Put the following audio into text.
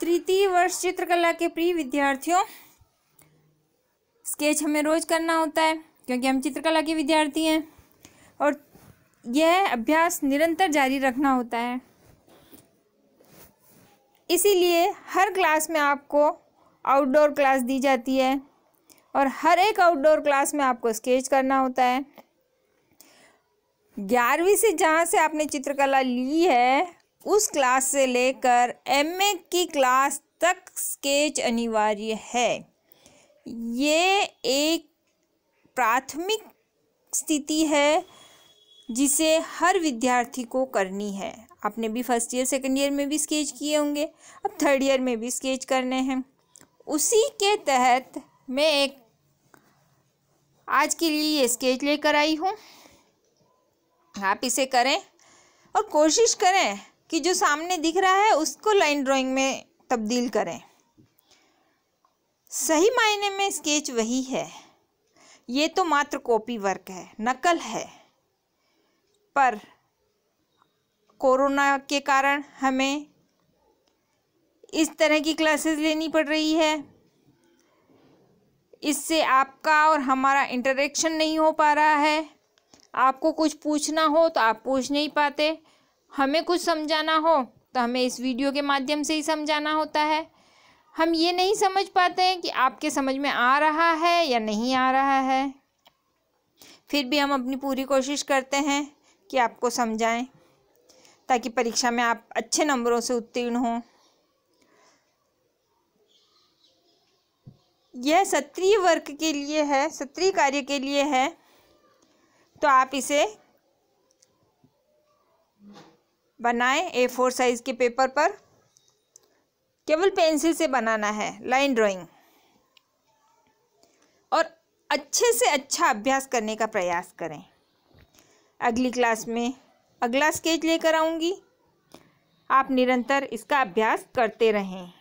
तृतीय वर्ष चित्रकला के प्रिय विद्यार्थियों स्केच हमें रोज करना होता है क्योंकि हम चित्रकला के विद्यार्थी हैं और यह अभ्यास निरंतर जारी रखना होता है इसीलिए हर क्लास में आपको आउटडोर क्लास दी जाती है और हर एक आउटडोर क्लास में आपको स्केच करना होता है ग्यारहवीं से जहाँ से आपने चित्रकला ली है उस क्लास से लेकर ए की क्लास तक स्केच अनिवार्य है ये एक प्राथमिक स्थिति है जिसे हर विद्यार्थी को करनी है आपने भी फर्स्ट ईयर सेकेंड ईयर में भी स्केच किए होंगे अब थर्ड ईयर में भी स्केच करने हैं उसी के तहत मैं एक आज के लिए ये स्केच लेकर आई हूँ आप इसे करें और कोशिश करें कि जो सामने दिख रहा है उसको लाइन ड्राइंग में तब्दील करें सही मायने में स्केच वही है ये तो मात्र कॉपी वर्क है नकल है पर कोरोना के कारण हमें इस तरह की क्लासेस लेनी पड़ रही है इससे आपका और हमारा इंटरेक्शन नहीं हो पा रहा है आपको कुछ पूछना हो तो आप पूछ नहीं पाते हमें कुछ समझाना हो तो हमें इस वीडियो के माध्यम से ही समझाना होता है हम ये नहीं समझ पाते हैं कि आपके समझ में आ रहा है या नहीं आ रहा है फिर भी हम अपनी पूरी कोशिश करते हैं कि आपको समझाएं ताकि परीक्षा में आप अच्छे नंबरों से उत्तीर्ण हों यह सत्रीय वर्ग के लिए है सत्रीय कार्य के लिए है तो आप इसे बनाएं ए फोर साइज़ के पेपर पर केवल पेंसिल से बनाना है लाइन ड्राइंग और अच्छे से अच्छा अभ्यास करने का प्रयास करें अगली क्लास में अगला स्केच लेकर आऊँगी आप निरंतर इसका अभ्यास करते रहें